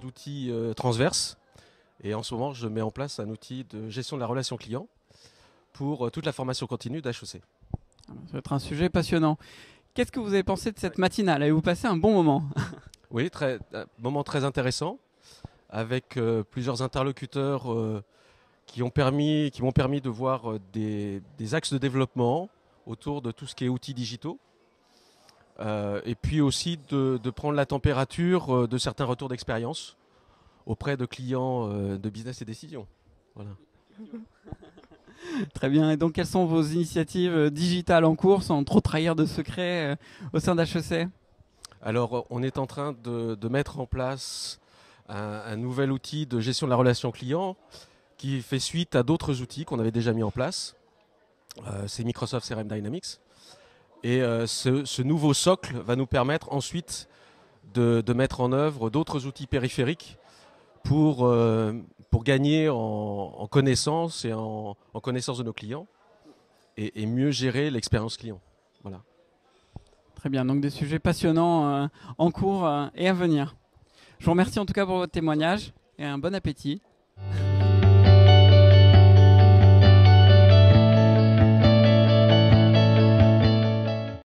d'outils euh, transverses. Et en ce moment, je mets en place un outil de gestion de la relation client pour euh, toute la formation continue d'HEC. Ah, ça va être un sujet passionnant. Qu'est-ce que vous avez pensé de cette matinale Avez-vous passé un bon moment Oui, un moment très intéressant, avec euh, plusieurs interlocuteurs qui m'ont permis, permis de voir des, axes de développement autour de tout ce qui est outils digitaux. Euh, et puis aussi de, prendre la température euh, de certains retours d'expérience auprès de clients euh, de business et décision. Très bien. Et donc, quelles sont vos initiatives digitales en cours, sans trop trahir de secrets, au sein d'HEC Alors, on est en train de, mettre en place un, nouvel outil de gestion de la relation client qui fait suite à d'autres outils qu'on avait déjà mis en place. C'est Microsoft CRM Dynamics. Et euh, ce, nouveau socle va nous permettre ensuite de, mettre en œuvre d'autres outils périphériques pour, euh, pour gagner en, connaissance et en, connaissance de nos clients et, mieux gérer l'expérience client. Voilà. Très bien, donc des sujets passionnants euh, en cours et à venir. Je vous remercie en tout cas pour votre témoignage et un bon appétit.